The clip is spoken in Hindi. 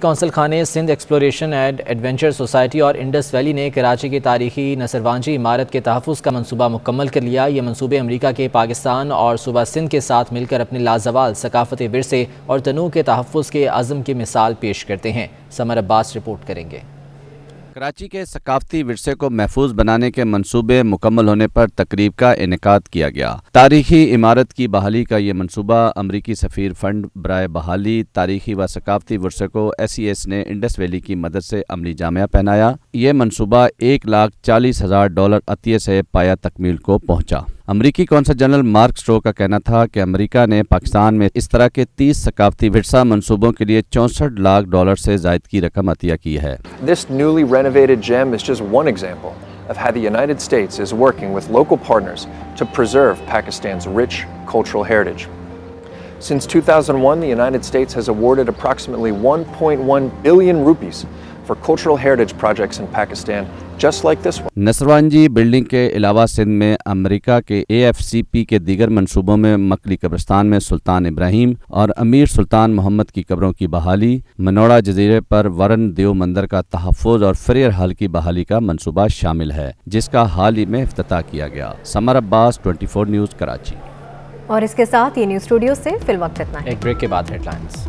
कौंसल खाने Sindh exploration and adventure society और इंडस वैली ने कराची की तारीखी नसरवानजी इमारत के तहफ़ का मनसूबा मुकम्मल कर लिया ये मनसूबे अमरीका के पाकिस्तान और सूबा सिंध के साथ मिलकर अपने लाजवाल सकाफती वरसे और तनु के तहफ़ के अज़म की मिसाल पेश करते हैं समर अब्बास रिपोर्ट करेंगे कराची के सकाफती विरसे को महफूज बनाने के मनसूबे मुकम्मल होने पर तकरीब का इनका किया गया तारीखी इमारत की बहाली का ये मनसूबा अमरीकी सफ़ीर फंड बरए बहाली तारीखी व सकाफती विरसे को एस सी एस ने इंडस वैली की मदद से अमली जामिया पहनाया ये मनसूबा एक लाख चालीस हज़ार डॉलर अतीय से पाया तकमील को पहुँचा अमरीकी कौंसल जनरल मार्क स्ट्रो का कहना था कि अमरीका ने पाकिस्तान में इस तरह के 30 सकाफती विरसा मनसूबों के लिए 64 लाख डॉलर से जायद की रकम अतिया की है this newly renovated gem is just one example of how the United States is working with local partners to preserve Pakistan's rich cultural heritage since 2001 the United States has awarded approximately 1.1 billion rupees for cultural heritage projects in Pakistan just like this one. Nusserwanjee building के अलावा सिंध में अमेरिका के एएफसीपी के दीगर मंसूबों में मकली कब्रस्तान में सुल्तान इब्राहिम और अमीर सुल्तान मोहम्मद की कब्रों की बहाली मनोड़ा जजीरे पर वरन देव मंदिर का तहफ़ और फ्रेयर हॉल की बहाली का मनसूबा शामिल है जिसका हाल ही में अफ्ताह किया गया समर अब्बास ट्वेंटी न्यूज़ कराची और इसके साथ ये न्यूज़ स्टूडियो से फिल्म वक्त इतना एक ब्रेक के बाद हेडलाइंस